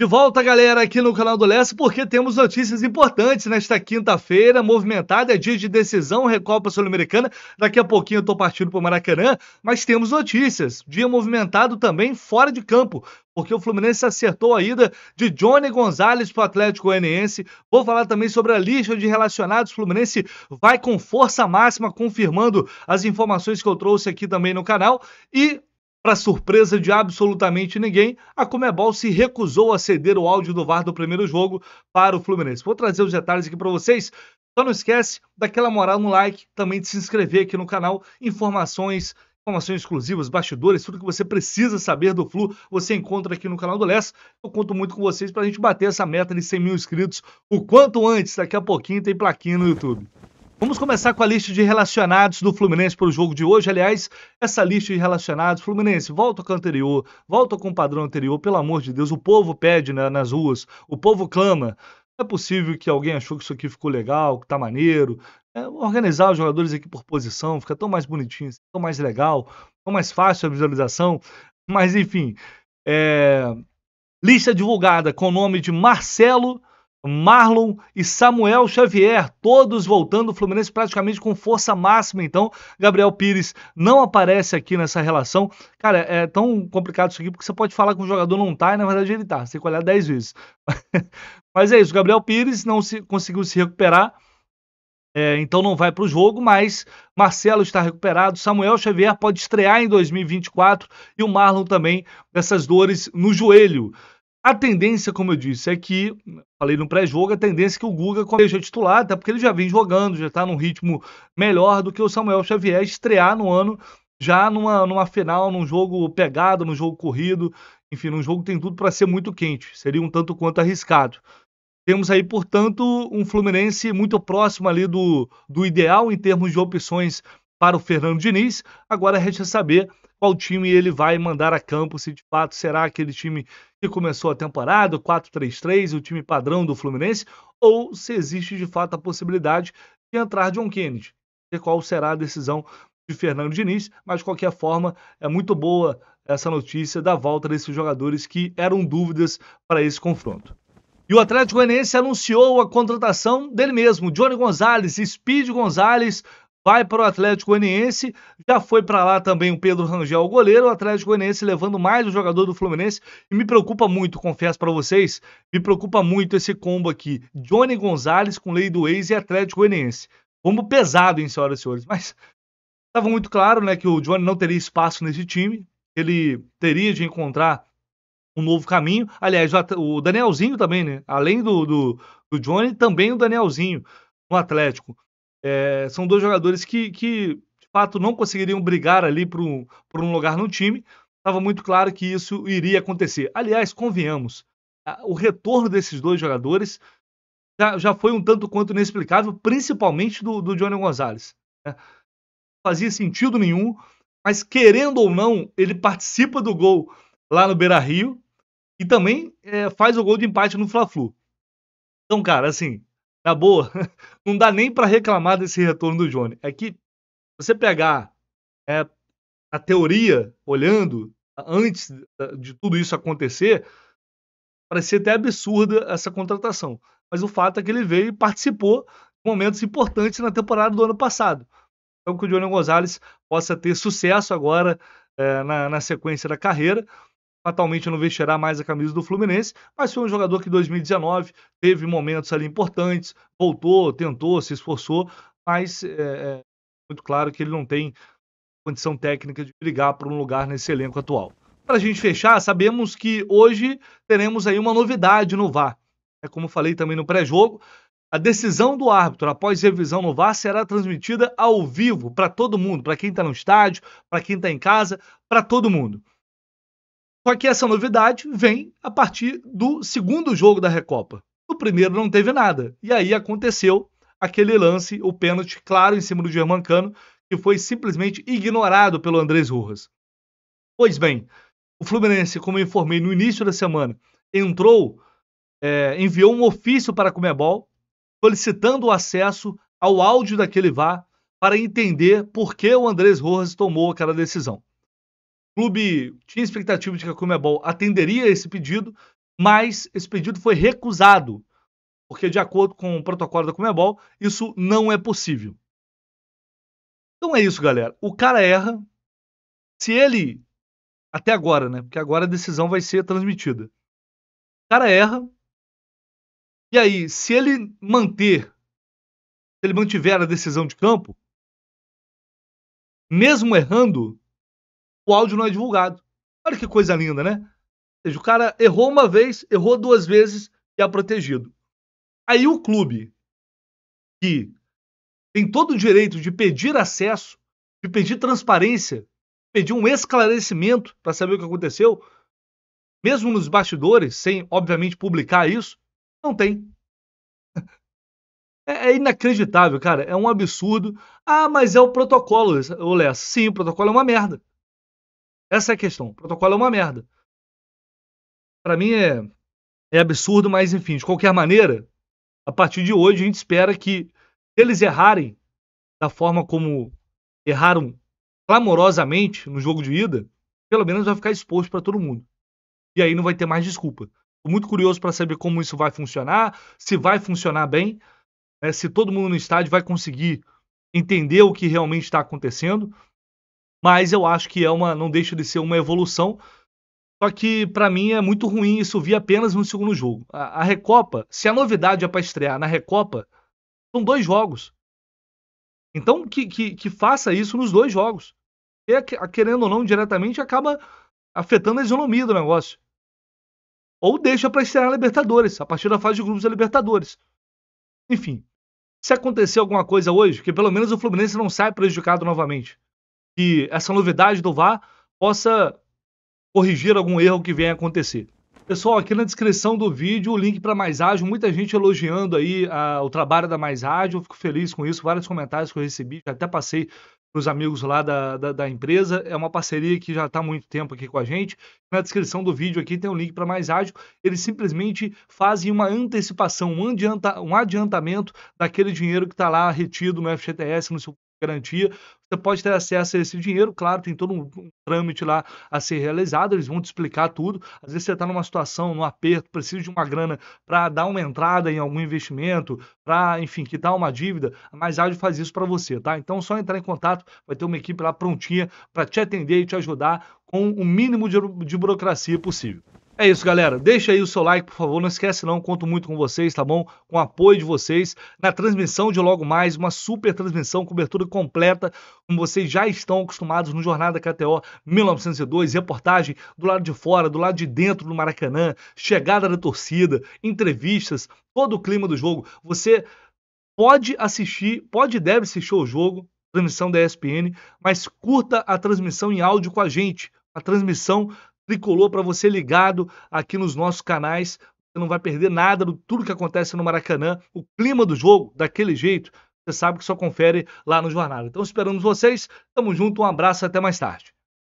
De volta, galera, aqui no canal do Leste, porque temos notícias importantes nesta quinta-feira, movimentada, é dia de decisão, Recopa Sul-Americana. Daqui a pouquinho eu tô partindo pro Maracanã, mas temos notícias. Dia movimentado também fora de campo, porque o Fluminense acertou a ida de Johnny Gonzalez para o Atlético Goianiense. Vou falar também sobre a lista de relacionados. O Fluminense vai com força máxima, confirmando as informações que eu trouxe aqui também no canal. E para surpresa de absolutamente ninguém, a Comebol se recusou a ceder o áudio do VAR do primeiro jogo para o Fluminense. Vou trazer os detalhes aqui para vocês. Só não esquece daquela moral no like, também de se inscrever aqui no canal. Informações, informações exclusivas, bastidores, tudo que você precisa saber do Flu, você encontra aqui no canal do Les. Eu conto muito com vocês para a gente bater essa meta de 100 mil inscritos o quanto antes. Daqui a pouquinho tem plaquinha no YouTube. Vamos começar com a lista de relacionados do Fluminense para o jogo de hoje. Aliás, essa lista de relacionados, Fluminense, volta com o anterior, volta com o padrão anterior, pelo amor de Deus. O povo pede né, nas ruas, o povo clama. Não é possível que alguém achou que isso aqui ficou legal, que tá maneiro. É, organizar os jogadores aqui por posição fica tão mais bonitinho, tão mais legal, tão mais fácil a visualização. Mas enfim, é... lista divulgada com o nome de Marcelo Marlon e Samuel Xavier, todos voltando, o Fluminense praticamente com força máxima. Então, Gabriel Pires não aparece aqui nessa relação. Cara, é tão complicado isso aqui porque você pode falar que o jogador não tá e na verdade ele tá. Você tem que olhar 10 vezes. mas é isso, Gabriel Pires não se, conseguiu se recuperar. É, então não vai para o jogo, mas Marcelo está recuperado, Samuel Xavier pode estrear em 2024 e o Marlon também dessas dores no joelho. A tendência, como eu disse, é que, falei no pré-jogo, a tendência é que o Guga seja titular, até porque ele já vem jogando, já está num ritmo melhor do que o Samuel Xavier estrear no ano, já numa, numa final, num jogo pegado, num jogo corrido, enfim, num jogo que tem tudo para ser muito quente, seria um tanto quanto arriscado. Temos aí, portanto, um Fluminense muito próximo ali do, do ideal em termos de opções para o Fernando Diniz. Agora é resta saber qual time ele vai mandar a campo, se de fato será aquele time que começou a temporada, 4-3-3, o time padrão do Fluminense, ou se existe de fato a possibilidade de entrar John Kennedy. E qual será a decisão de Fernando Diniz, mas de qualquer forma é muito boa essa notícia da volta desses jogadores que eram dúvidas para esse confronto. E o Atlético Goianiense anunciou a contratação dele mesmo, Johnny Gonzalez, Speed Gonzalez, vai para o Atlético Goianiense. Já foi para lá também o Pedro Rangel, o goleiro. O Atlético Goianiense levando mais o jogador do Fluminense. E me preocupa muito, confesso para vocês, me preocupa muito esse combo aqui. Johnny Gonzalez com lei do ex e Atlético Goianiense. Combo pesado, hein, senhoras e senhores. Mas estava muito claro né, que o Johnny não teria espaço nesse time. Ele teria de encontrar um novo caminho. Aliás, o Danielzinho também, né? Além do, do, do Johnny, também o Danielzinho no Atlético. É, são dois jogadores que, que, de fato, não conseguiriam brigar ali por um, por um lugar no time. Estava muito claro que isso iria acontecer. Aliás, convenhamos, o retorno desses dois jogadores já, já foi um tanto quanto inexplicável, principalmente do, do Johnny Gonzalez. Né? Fazia sentido nenhum, mas querendo ou não, ele participa do gol lá no Beira Rio e também é, faz o gol de empate no Fla-Flu. Então, cara, assim, na boa, não dá nem para reclamar desse retorno do Johnny. É que você pegar é, a teoria, olhando, antes de tudo isso acontecer, parecia até absurda essa contratação. Mas o fato é que ele veio e participou de momentos importantes na temporada do ano passado. Então que o Johnny Gonzalez possa ter sucesso agora é, na, na sequência da carreira. Atualmente não vestirá mais a camisa do Fluminense, mas foi um jogador que em 2019 teve momentos ali importantes, voltou, tentou, se esforçou, mas é, é muito claro que ele não tem condição técnica de brigar por um lugar nesse elenco atual. Para a gente fechar, sabemos que hoje teremos aí uma novidade no VAR. É como falei também no pré-jogo, a decisão do árbitro após revisão no VAR será transmitida ao vivo para todo mundo, para quem está no estádio, para quem está em casa, para todo mundo. Só que essa novidade vem a partir do segundo jogo da Recopa. No primeiro não teve nada. E aí aconteceu aquele lance, o pênalti claro em cima do Cano, que foi simplesmente ignorado pelo Andrés Urras. Pois bem, o Fluminense, como eu informei no início da semana, entrou, é, enviou um ofício para a Comebol, solicitando o acesso ao áudio daquele VAR para entender por que o Andrés Rojas tomou aquela decisão. O clube tinha expectativa de que a Comebol atenderia esse pedido, mas esse pedido foi recusado, porque, de acordo com o protocolo da Comebol, isso não é possível. Então é isso, galera. O cara erra. Se ele. Até agora, né? Porque agora a decisão vai ser transmitida. O cara erra. E aí, se ele manter. Se ele mantiver a decisão de campo. Mesmo errando, o áudio não é divulgado. Olha que coisa linda, né? Ou seja, o cara errou uma vez, errou duas vezes e é protegido. Aí o clube, que tem todo o direito de pedir acesso, de pedir transparência, pedir um esclarecimento para saber o que aconteceu, mesmo nos bastidores, sem obviamente publicar isso, não tem. É, é, inacreditável, cara. É um absurdo. Ah, mas é o protocolo, Léo. Sim, o protocolo é uma merda. Essa é a questão. O protocolo é uma merda. Para mim é, é absurdo, mas enfim, de qualquer maneira, a partir de hoje a gente espera que eles errarem da forma como erraram clamorosamente no jogo de ida, pelo menos vai ficar exposto para todo mundo. E aí não vai ter mais desculpa. Tô muito curioso para saber como isso vai funcionar, se vai funcionar bem, né, se todo mundo no estádio vai conseguir entender o que realmente está acontecendo mas eu acho que é uma, não deixa de ser uma evolução. Só que para mim é muito ruim isso vir apenas no segundo jogo. A, a Recopa, se a novidade é para estrear na Recopa, são dois jogos. Então que, que, que faça isso nos dois jogos. E é querendo ou não, diretamente acaba afetando a isonomia do negócio. Ou deixa para estrear na Libertadores, a partir da fase de grupos da Libertadores. Enfim, se acontecer alguma coisa hoje, que pelo menos o Fluminense não sai prejudicado novamente que essa novidade do VAR possa corrigir algum erro que venha acontecer. Pessoal, aqui na descrição do vídeo o link para Mais Ágil, muita gente elogiando aí a, o trabalho da Mais Ágil, eu fico feliz com isso, vários comentários que eu recebi, já até passei para os amigos lá da, da, da, empresa, é uma parceria que já está há muito tempo aqui com a gente, na descrição do vídeo aqui tem um link para Mais Ágil, eles simplesmente fazem uma antecipação, um, adianta, um adiantamento daquele dinheiro que está lá retido no FGTS, no seu garantia, você pode ter acesso a esse dinheiro, claro, tem todo um, trâmite lá a ser realizado, eles vão te explicar tudo. Às vezes você está numa situação, num aperto, precisa de uma grana para dar uma entrada em algum investimento, para, enfim, quitar uma dívida, a Mais Ágil faz isso para você, tá? Então, só entrar em contato, vai ter uma equipe lá prontinha para te atender e te ajudar com o mínimo de, de burocracia possível. É isso, galera. Deixa aí o seu like, por favor. Não esquece não, conto muito com vocês, tá bom? Com o apoio de vocês na transmissão de logo mais, uma super transmissão, cobertura completa, como vocês já estão acostumados no Jornada KTO 1902, reportagem do lado de fora, do lado de dentro do Maracanã, chegada da torcida, entrevistas, todo o clima do jogo. Você pode assistir, pode e deve assistir o jogo, transmissão da ESPN, mas curta a transmissão em áudio com a gente. A transmissão tricolor para você ligado aqui nos nossos canais. Você não vai perder nada do tudo que acontece no Maracanã, o clima do jogo, daquele jeito. Você sabe que só confere lá no Jornal. Então esperamos vocês. Tamo junto, um abraço, até mais tarde.